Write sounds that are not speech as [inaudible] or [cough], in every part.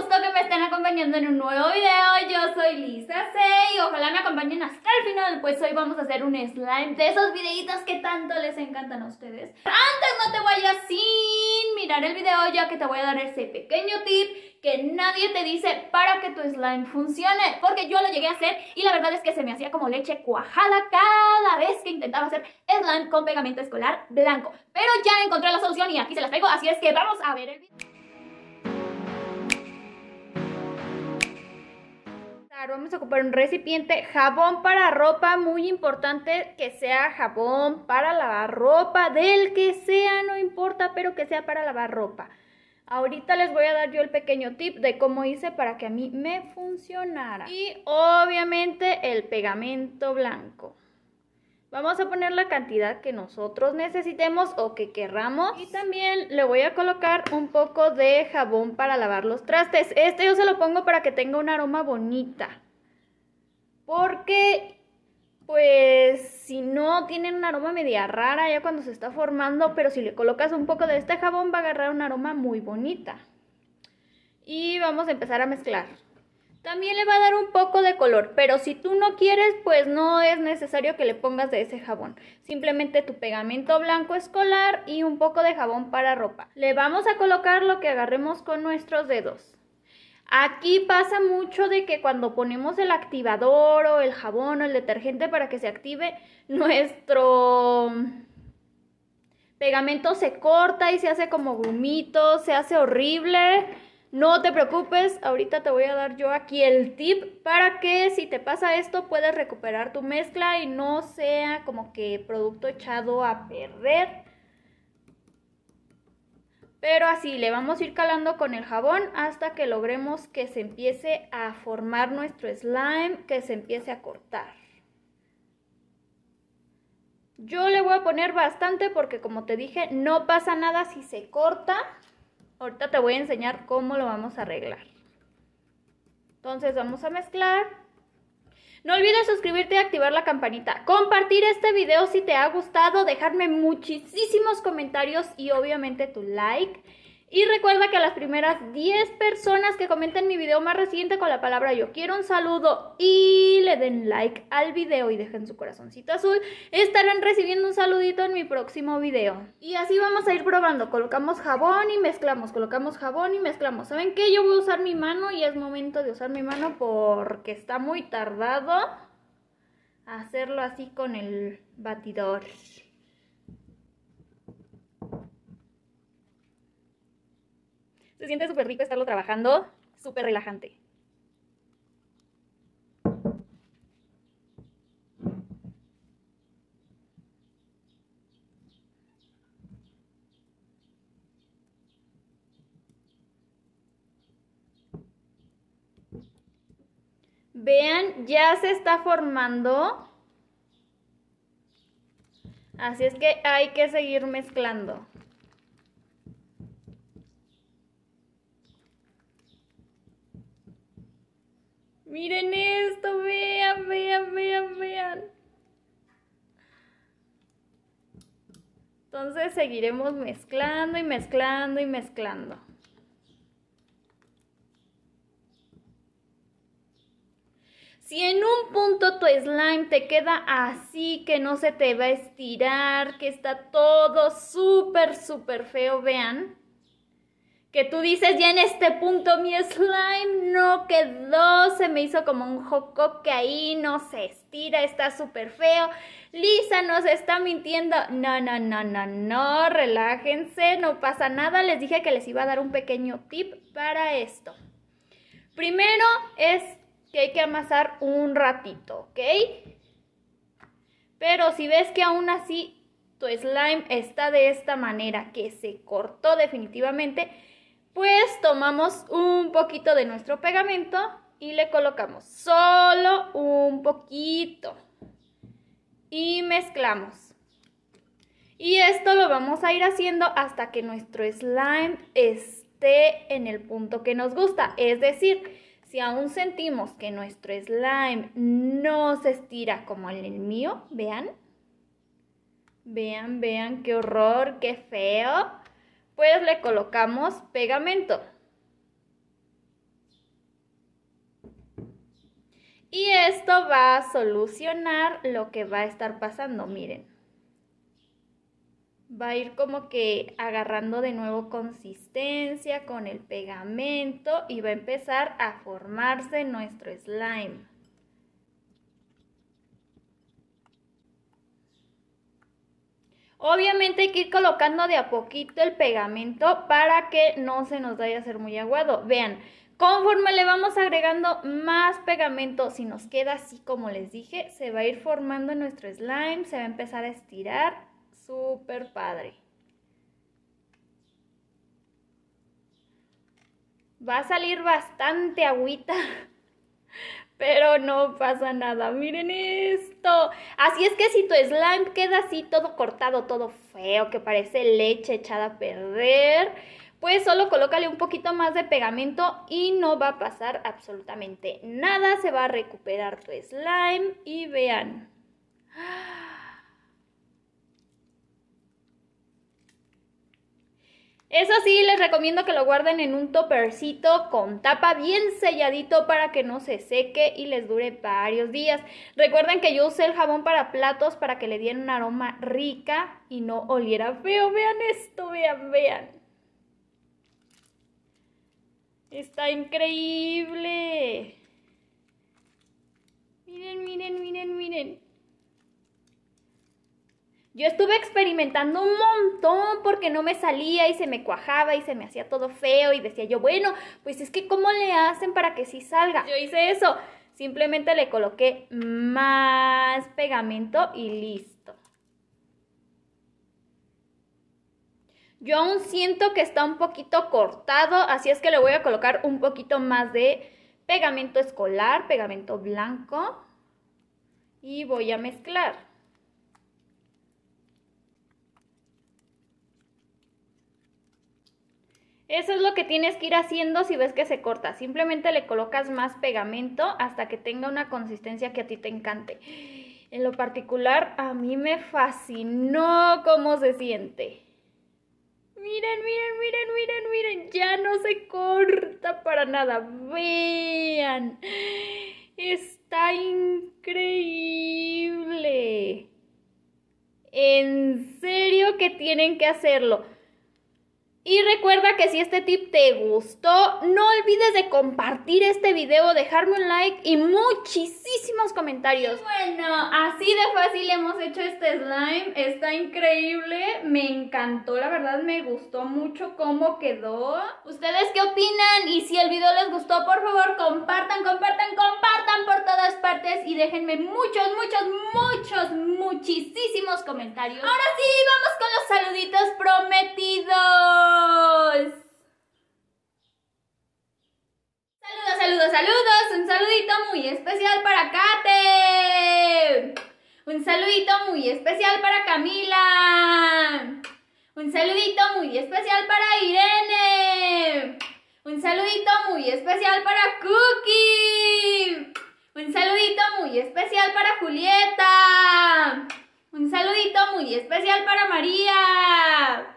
gusto que me estén acompañando en un nuevo video. Yo soy Lisa C y ojalá me acompañen hasta el final, pues hoy vamos a hacer un slime de esos videitos que tanto les encantan a ustedes. Antes no te vayas sin mirar el video ya que te voy a dar ese pequeño tip que nadie te dice para que tu slime funcione, porque yo lo llegué a hacer y la verdad es que se me hacía como leche cuajada cada vez que intentaba hacer slime con pegamento escolar blanco. Pero ya encontré la solución y aquí se las traigo, así es que vamos a ver el video. vamos a ocupar un recipiente, jabón para ropa, muy importante que sea jabón para lavar ropa, del que sea, no importa, pero que sea para lavar ropa. Ahorita les voy a dar yo el pequeño tip de cómo hice para que a mí me funcionara. Y obviamente el pegamento blanco. Vamos a poner la cantidad que nosotros necesitemos o que querramos. Y también le voy a colocar un poco de jabón para lavar los trastes. Este yo se lo pongo para que tenga un aroma bonita. Porque, pues, si no, tienen un aroma media rara ya cuando se está formando. Pero si le colocas un poco de este jabón va a agarrar un aroma muy bonita. Y vamos a empezar a mezclar. También le va a dar un poco de color, pero si tú no quieres, pues no es necesario que le pongas de ese jabón. Simplemente tu pegamento blanco escolar y un poco de jabón para ropa. Le vamos a colocar lo que agarremos con nuestros dedos. Aquí pasa mucho de que cuando ponemos el activador o el jabón o el detergente para que se active, nuestro pegamento se corta y se hace como grumito, se hace horrible. No te preocupes, ahorita te voy a dar yo aquí el tip para que si te pasa esto puedas recuperar tu mezcla y no sea como que producto echado a perder. Pero así le vamos a ir calando con el jabón hasta que logremos que se empiece a formar nuestro slime, que se empiece a cortar. Yo le voy a poner bastante porque como te dije, no pasa nada si se corta. Ahorita te voy a enseñar cómo lo vamos a arreglar. Entonces vamos a mezclar. No olvides suscribirte y activar la campanita. Compartir este video si te ha gustado. Dejarme muchísimos comentarios y obviamente tu like. Y recuerda que a las primeras 10 personas que comenten mi video más reciente con la palabra yo quiero un saludo y le den like al video y dejen su corazoncito azul, estarán recibiendo un saludito en mi próximo video. Y así vamos a ir probando. Colocamos jabón y mezclamos, colocamos jabón y mezclamos. ¿Saben qué? Yo voy a usar mi mano y es momento de usar mi mano porque está muy tardado hacerlo así con el batidor. Se siente súper rico estarlo trabajando, súper relajante. Vean, ya se está formando. Así es que hay que seguir mezclando. Miren esto, vean, vean, vean, vean. Entonces seguiremos mezclando y mezclando y mezclando. Si en un punto tu slime te queda así, que no se te va a estirar, que está todo súper, súper feo, vean que tú dices, ya en este punto mi slime no quedó, se me hizo como un joco que ahí no se estira, está súper feo, Lisa nos está mintiendo, no, no, no, no, no, relájense, no pasa nada, les dije que les iba a dar un pequeño tip para esto. Primero es que hay que amasar un ratito, ¿ok? Pero si ves que aún así tu slime está de esta manera, que se cortó definitivamente, pues tomamos un poquito de nuestro pegamento y le colocamos solo un poquito. Y mezclamos. Y esto lo vamos a ir haciendo hasta que nuestro slime esté en el punto que nos gusta. Es decir, si aún sentimos que nuestro slime no se estira como el mío, vean. Vean, vean, qué horror, qué feo le colocamos pegamento. Y esto va a solucionar lo que va a estar pasando, miren. Va a ir como que agarrando de nuevo consistencia con el pegamento y va a empezar a formarse nuestro slime. Obviamente hay que ir colocando de a poquito el pegamento para que no se nos vaya a hacer muy aguado. Vean, conforme le vamos agregando más pegamento, si nos queda así como les dije, se va a ir formando nuestro slime, se va a empezar a estirar. Súper padre. Va a salir bastante agüita [laughs] Pero no pasa nada, miren esto. Así es que si tu slime queda así todo cortado, todo feo, que parece leche echada a perder, pues solo colócale un poquito más de pegamento y no va a pasar absolutamente nada. Se va a recuperar tu slime y vean. ¡Ah! Eso sí, les recomiendo que lo guarden en un topercito con tapa bien selladito para que no se seque y les dure varios días. Recuerden que yo usé el jabón para platos para que le diera un aroma rica y no oliera feo. Vean esto, vean, vean. Está increíble. Miren, miren, Yo estuve experimentando un montón porque no me salía y se me cuajaba y se me hacía todo feo y decía yo, bueno, pues es que ¿cómo le hacen para que sí salga? Yo hice eso, simplemente le coloqué más pegamento y listo. Yo aún siento que está un poquito cortado, así es que le voy a colocar un poquito más de pegamento escolar, pegamento blanco y voy a mezclar. Eso es lo que tienes que ir haciendo si ves que se corta. Simplemente le colocas más pegamento hasta que tenga una consistencia que a ti te encante. En lo particular, a mí me fascinó cómo se siente. Miren, miren, miren, miren, miren, ya no se corta para nada. Vean, está increíble. En serio que tienen que hacerlo. Y recuerda que si este tip te gustó, no olvides de compartir este video, dejarme un like y muchísimos comentarios. bueno, así de fácil hemos hecho este slime. Está increíble, me encantó, la verdad me gustó mucho cómo quedó. ¿Ustedes qué opinan? Y si el video les gustó, por favor, compartan, compartan, compartan por todas partes y déjenme muchos, muchos, muchos, muchísimos comentarios. Ahora sí, vamos con los saluditos prometidos. Saludos, saludos, saludos. Un saludito muy especial para Kate. Un saludito muy especial para Camila. Un saludito muy especial para Irene. Un saludito muy especial para Cookie. Un saludito muy especial para Julieta. Un saludito muy especial para María.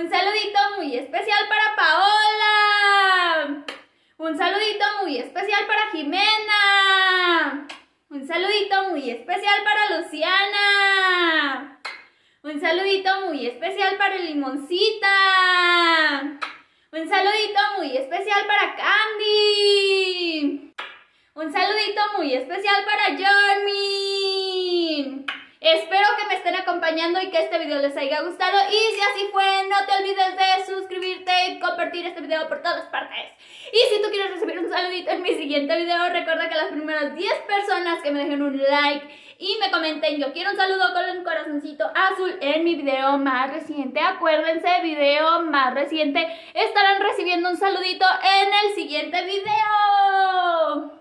Un saludito muy especial para Paola. Un saludito muy especial para Jimena. Un saludito muy especial para Luciana. Un saludito muy especial para Limoncita. Un saludito muy especial para Candy. Un saludito muy especial para Jormi. Espero que me estén acompañando y que este video les haya gustado. Y si así fue, no te olvides de suscribirte y compartir este video por todas partes. Y si tú quieres recibir un saludito en mi siguiente video, recuerda que las primeras 10 personas que me dejen un like y me comenten yo quiero un saludo con un corazoncito azul en mi video más reciente. Acuérdense, video más reciente, estarán recibiendo un saludito en el siguiente video.